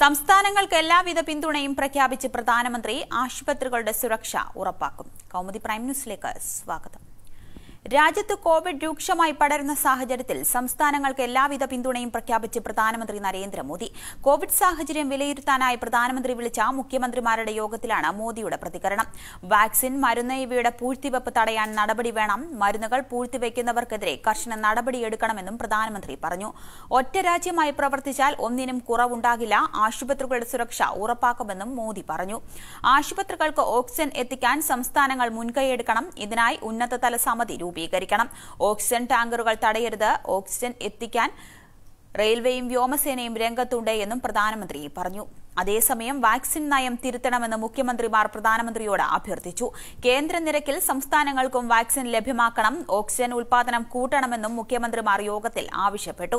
സംസ്ഥാനങ്ങൾക്ക് എല്ലാവിധ പിന്തുണയും പ്രഖ്യാപിച്ച് പ്രധാനമന്ത്രി ആശുപത്രികളുടെ സുരക്ഷ ഉറപ്പാക്കും കൗമുദി പ്രൈം ന്യൂസിലേക്ക് സ്വാഗതം രാജ്യത്ത് കോവിഡ് രൂക്ഷമായി പടരുന്ന സാഹചര്യത്തിൽ സംസ്ഥാനങ്ങൾക്ക് എല്ലാവിധ പിന്തുണയും പ്രഖ്യാപിച്ച് പ്രധാനമന്ത്രി നരേന്ദ്രമോദി കോവിഡ് സാഹചര്യം വിലയിരുത്താനായി പ്രധാനമന്ത്രി വിളിച്ച മുഖ്യമന്ത്രിമാരുടെ യോഗത്തിലാണ് മോദിയുടെ പ്രതികരണം വാക്സിൻ മരുന്ന് ഇവയുടെ പൂഴ്ത്തിവെപ്പ് തടയാൻ നടപടി വേണം മരുന്നുകൾ പൂഴ്ത്തിവെക്കുന്നവർക്കെതിരെ കർശന നടപടിയെടുക്കണമെന്നും പ്രധാനമന്ത്രി പറഞ്ഞു ഒറ്റ രാജ്യമായി പ്രവർത്തിച്ചാൽ ഒന്നിനും കുറവുണ്ടാകില്ല ആശുപത്രികളുടെ സുരക്ഷ ഉറപ്പാക്കുമെന്നും മോദി പറഞ്ഞു ആശുപത്രികൾക്ക് ഓക്സിജൻ എത്തിക്കാൻ സംസ്ഥാനങ്ങൾ മുൻകൈയെടുക്കണം ഇതിനായി ഉന്നതതല സമിതി രൂപീകരിക്കണം ഓക്സിജൻ ടാങ്കറുകൾ തടയരുത് ഓക്സിജൻ എത്തിക്കാൻ റെയിൽവേയും വ്യോമസേനയും രംഗത്തുണ്ട് എന്നും പ്രധാനമന്ത്രി പറഞ്ഞു അതേസമയം വാക്സിൻ നയം തിരുത്തണമെന്ന് മുഖ്യമന്ത്രിമാർ പ്രധാനമന്ത്രിയോട് അഭ്യർത്ഥിച്ചു കേന്ദ്ര നിരക്കിൽ സംസ്ഥാനങ്ങൾക്കും വാക്സിൻ ലഭ്യമാക്കണം ഓക്സിജൻ ഉൽപാദനം കൂട്ടണമെന്നും മുഖ്യമന്ത്രിമാർ യോഗത്തിൽ ആവശ്യപ്പെട്ടു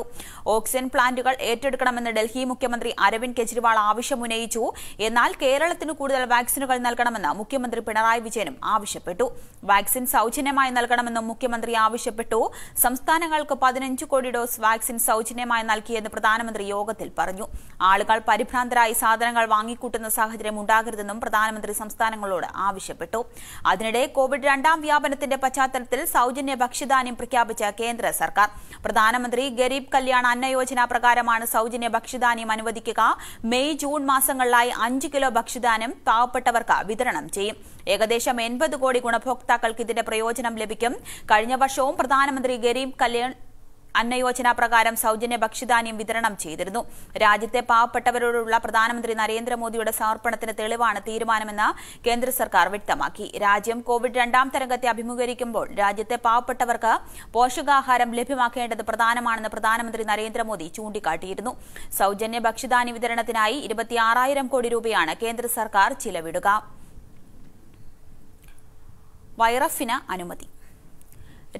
ഓക്സിജൻ പ്ലാന്റുകൾ ഏറ്റെടുക്കണമെന്ന് ഡൽഹി മുഖ്യമന്ത്രി അരവിന്ദ് കെജ്രിവാൾ ആവശ്യമുന്നയിച്ചു എന്നാൽ കേരളത്തിന് കൂടുതൽ വാക്സിനുകൾ നൽകണമെന്ന് മുഖ്യമന്ത്രി പിണറായി വിജയനും ആവശ്യപ്പെട്ടു വാക്സിൻ സൌജന്യമായി നൽകണമെന്നും മുഖ്യമന്ത്രി ആവശ്യപ്പെട്ടു സംസ്ഥാനങ്ങൾക്ക് പതിനഞ്ച് കോടി ഡോസ് വാക്സിൻ സൌജന്യമായി നൽകിയെന്ന് പ്രധാനമന്ത്രി യോഗത്തിൽ പറഞ്ഞു ആളുകൾ പരിഭ്രാന്തരായി സാധനങ്ങൾ വാങ്ങിക്കൂട്ടുന്ന സാഹചര്യം ഉണ്ടാകരുതെന്നും പ്രധാനമന്ത്രി സംസ്ഥാനങ്ങളോട് ആവശ്യപ്പെട്ടു അതിനിടെ കോവിഡ് രണ്ടാം വ്യാപനത്തിന്റെ പശ്ചാത്തലത്തിൽ സൌജന്യ ഭക്ഷ്യധാന്യം പ്രഖ്യാപിച്ച കേന്ദ്ര സർക്കാർ പ്രധാനമന്ത്രി ഗരീബ് കല്യാൺ അന്നയോജന പ്രകാരമാണ് സൌജന്യ ഭക്ഷ്യധാന്യം അനുവദിക്കുക മെയ് ജൂൺ മാസങ്ങളിലായി അഞ്ച് കിലോ ഭക്ഷ്യധാന്യം പാവപ്പെട്ടവർക്ക് വിതരണം ചെയ്യും ഏകദേശം എൺപത് കോടി ഗുണഭോക്താക്കൾക്ക് ഇതിന്റെ പ്രയോജനം ലഭിക്കും കഴിഞ്ഞ വർഷവും പ്രധാനമന്ത്രി ഗരീബ് കല്യാൺ അന്നയോജന പ്രകാരം സൗജന്യ ഭക്ഷ്യധാന്യം വിതരണം ചെയ്തിരുന്നു രാജ്യത്തെ പാവപ്പെട്ടവരോടുള്ള പ്രധാനമന്ത്രി നരേന്ദ്രമോദിയുടെ സമർപ്പണത്തിന് തെളിവാണ് തീരുമാനമെന്ന് കേന്ദ്ര സർക്കാർ വ്യക്തമാക്കി രാജ്യം കോവിഡ് രണ്ടാം തരംഗത്തെ അഭിമുഖീകരിക്കുമ്പോൾ രാജ്യത്തെ പാവപ്പെട്ടവർക്ക് പോഷകാഹാരം ലഭ്യമാക്കേണ്ടത് പ്രധാനമാണെന്ന് പ്രധാനമന്ത്രി നരേന്ദ്രമോദി ചൂണ്ടിക്കാട്ടിയിരുന്നു സൗജന്യ ഭക്ഷ്യധാന്യ വിതരണത്തിനായി ഇരുപത്തിയാറായിരം കോടി രൂപയാണ് കേന്ദ്ര സർക്കാർ ചിലവിടുക വൈറഫിന് അനുമതി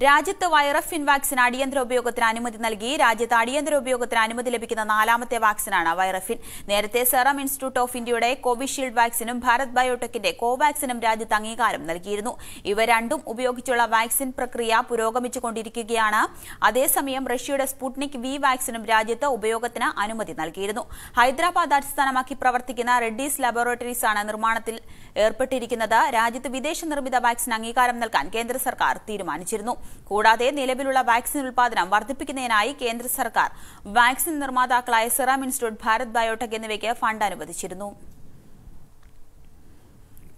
രാജ്യത്ത് വൈറഫിൻ വാക്സിൻ അടിയന്തര ഉപയോഗത്തിന് അനുമതി നൽകി രാജ്യത്ത് അടിയന്തര ഉപയോഗത്തിന് അനുമതി ലഭിക്കുന്ന നാലാമത്തെ വാക്സിനാണ് വൈറഫിൻ നേരത്തെ സെറം ഇൻസ്റ്റിറ്റ്യൂട്ട് ഓഫ് ഇന്ത്യയുടെ കോവിഷീൽഡ് വാക്സിനും ഭാരത് ബയോടെക്കിന്റെ കോവാക്സിനും രാജ്യത്ത് അംഗീകാരം നൽകിയിരുന്നു ഇവ രണ്ടും ഉപയോഗിച്ചുള്ള വാക്സിൻ പ്രക്രിയ പുരോഗമിച്ചുകൊണ്ടിരിക്കുകയാണ് അതേസമയം റഷ്യയുടെ സ്പുട്നിക് വി വാക്സിനും രാജ്യത്ത് ഉപയോഗത്തിന് അനുമതി നൽകിയിരുന്നു ഹൈദരാബാദ് അടിസ്ഥാനമാക്കി പ്രവർത്തിക്കുന്ന റെഡ്ഡീസ് ലബോറട്ടറീസാണ് നിർമ്മാണത്തിൽ ഏർപ്പെട്ടിരിക്കുന്നത് രാജ്യത്ത് വിദേശ നിർമ്മിത വാക്സിൻ അംഗീകാരം നൽകാൻ കേന്ദ്ര സർക്കാർ തീരുമാനിച്ചിരുന്നു കൂടാതെ നിലവിലുള്ള വാക്സിൻ ഉൽപാദനം വർദ്ധിപ്പിക്കുന്നതിനായി കേന്ദ്ര സർക്കാർ വാക്സിൻ നിർമ്മാതാക്കളായ സിറം ഇൻസ്റ്റിറ്റ്യൂട്ട് ഭാരത് ബയോടെക് എന്നിവയ്ക്ക് ഫണ്ട് അനുവദിച്ചിരുന്നു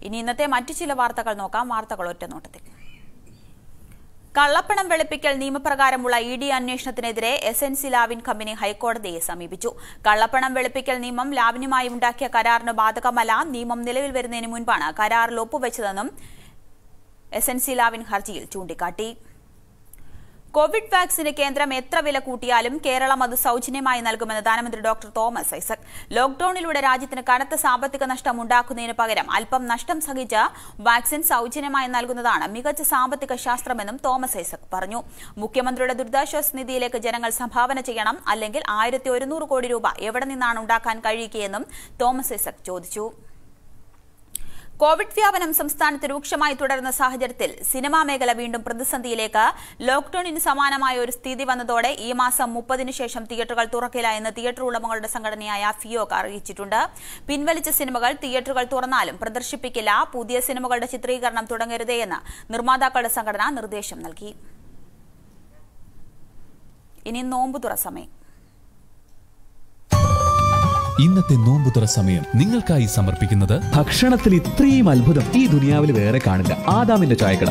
ഇനി ഇന്നത്തെ മറ്റു ചില വാർത്തകൾ നോക്കാം വാർത്തകൾ ഒറ്റനോട്ടത്തിൽ കള്ളപ്പണം വെളുപ്പിക്കൽ നിയമപ്രകാരമുള്ള ഇ ഡി അന്വേഷണത്തിനെതിരെ S N C Lavalin company ഹൈക്കോടതിയെ സമീപിച്ചു കള്ളപ്പണം വെളുപ്പിക്കൽ നിയമം ലാവിനുമായി ഉണ്ടാക്കിയ കരാറിന് ബാധകമല്ല നിയമം നിലവിൽ വരുന്നതിന് മുൻപാണ് കരാറിൽ ഒപ്പുവെച്ചതെന്നും എസ് എൻ സി ലാവിൻ ഹർജിയിൽ ചൂണ്ടിക്കാട്ടി കോവിഡ് വാക്സിന് കേന്ദ്രം എത്ര വില കൂട്ടിയാലും കേരളം അത് സൌജന്യമായി നൽകുമെന്ന് ധനമന്ത്രി ഡോക്ടർ തോമസ് ഐസക് ലോക്ഡൌണിലൂടെ രാജ്യത്തിന് കനത്ത സാമ്പത്തിക നഷ്ടം ഉണ്ടാക്കുന്നതിന് പകരം അല്പം നഷ്ടം സഹിച്ച വാക്സിൻ സൌജന്യമായി നൽകുന്നതാണ് മികച്ച സാമ്പത്തിക ശാസ്ത്രമെന്നും തോമസ് ഐസക് പറഞ്ഞു മുഖ്യമന്ത്രിയുടെ ദുരിതാശ്വാസ നിധിയിലേക്ക് ജനങ്ങൾ സംഭാവന ചെയ്യണം അല്ലെങ്കിൽ ആയിരത്തി കോടി രൂപ എവിടെ നിന്നാണ് ഉണ്ടാക്കാൻ കഴിയുകയെന്നും തോമസ് ഐസക് ചോദിച്ചു കോവിഡ് വ്യാപനം സംസ്ഥാനത്ത് രൂക്ഷമായി തുടരുന്ന സാഹചര്യത്തിൽ സിനിമാ മേഖല വീണ്ടും പ്രതിസന്ധിയിലേക്ക് ലോക്ഡൌണിന് സമാനമായ ഒരു സ്ഥിതി വന്നതോടെ ഈ മാസം മുപ്പതിനു ശേഷം തിയേറ്ററുകൾ തുറക്കില്ല എന്ന് തിയേറ്റർ ഉടമകളുടെ സംഘടനയായ ഫിയോക് അറിയിച്ചിട്ടുണ്ട് പിൻവലിച്ച സിനിമകൾ തിയേറ്ററുകൾ തുറന്നാലും പ്രദർശിപ്പിക്കില്ല പുതിയ സിനിമകളുടെ ചിത്രീകരണം തുടങ്ങരുതേയെന്ന് നിർമ്മാതാക്കളുടെ സംഘടന നിർദ്ദേശം നൽകി ഇനി നോമ്പുതുറ സമയം ഇന്നത്തെ നോമ്പുതുറ സമയം നിങ്ങൾക്കായി സമർപ്പിക്കുന്നത് ഭക്ഷണത്തിൽ ഇത്രയും അത്ഭുതം ഈ ദുനിയാവിൽ വേറെ കാണില്ല ആദാമിന്റെ ചായക്കട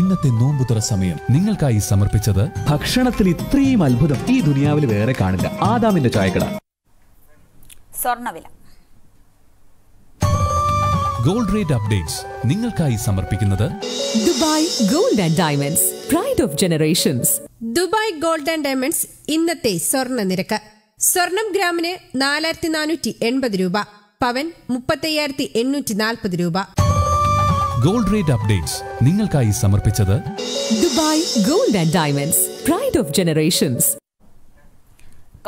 ഇന്നത്തെ നോമ്പുതുറ സമയം നിങ്ങൾക്കായി സമർപ്പിച്ചത് ഭക്ഷണത്തിൽ ഇത്രയും അത്ഭുതം ഈ ദുനിയാവിൽ വേറെ കാണില്ല ആദാമിന്റെ ചായക്കട സ്വർണ്ണവില ഗോൾഡ് റേറ്റ് അപ്ഡേറ്റ്സ് നിങ്ങൾക്കായി സമർപ്പിക്കുന്നത് Dubai gold and diamonds pride of generations Dubai gold and diamonds ഇന്നത്തെ സ്വർണ്ണ നിരക്ക് സ്വർണം ഗ്രാമിന് നാലായിരത്തി നാനൂറ്റി എൺപത് രൂപ പവൻ മുപ്പത്തയ്യായിരത്തി എണ്ണൂറ്റി നാൽപ്പത് രൂപ ഗോൾഡ് റേറ്റ് അപ്ഡേറ്റ്സ് നിങ്ങൾക്കായി സമർപ്പിച്ചത് Dubai gold and diamonds pride of generations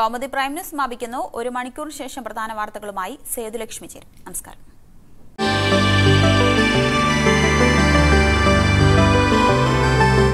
കോമതി പ്രൈം ന്യൂസ് സമാപിക്കുന്നു ഒരു മണിക്കൂറിന് ശേഷം പ്രധാന വാർത്തകളുമായി സേതുലക്ഷ്മി ചേരും നമസ്കാരം